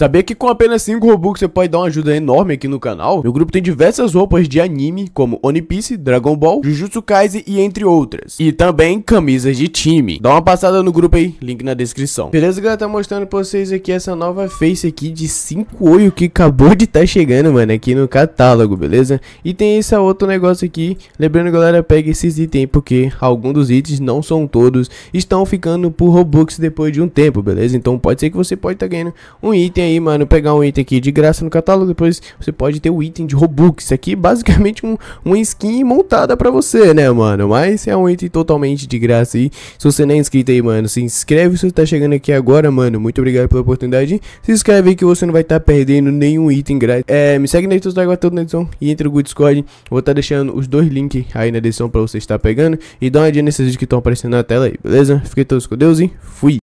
Saber que com apenas 5 Robux você pode dar uma ajuda enorme aqui no canal? Meu grupo tem diversas roupas de anime, como One Piece, Dragon Ball, Jujutsu Kaisen e entre outras. E também camisas de time. Dá uma passada no grupo aí, link na descrição. Beleza, galera? Tá mostrando pra vocês aqui essa nova face aqui de 5 olho que acabou de tá chegando, mano, aqui no catálogo, beleza? E tem esse outro negócio aqui. Lembrando, galera, pega esses itens porque alguns dos itens, não são todos, estão ficando por Robux depois de um tempo, beleza? Então pode ser que você pode tá ganhando um item aí, mano, pegar um item aqui de graça no catálogo, depois você pode ter o item de Robux. Isso aqui é basicamente um, uma skin montada pra você, né, mano? Mas é um item totalmente de graça aí. Se você não é inscrito aí, mano, se inscreve se você tá chegando aqui agora, mano. Muito obrigado pela oportunidade. Se inscreve aí que você não vai estar tá perdendo nenhum item grátis. É, me segue na edição, tá todo na edição e entra no Discord. Vou estar tá deixando os dois links aí na descrição pra você estar pegando. E dá uma olhadinha nesses vídeos que estão aparecendo na tela aí, beleza? fiquem todos com Deus e fui!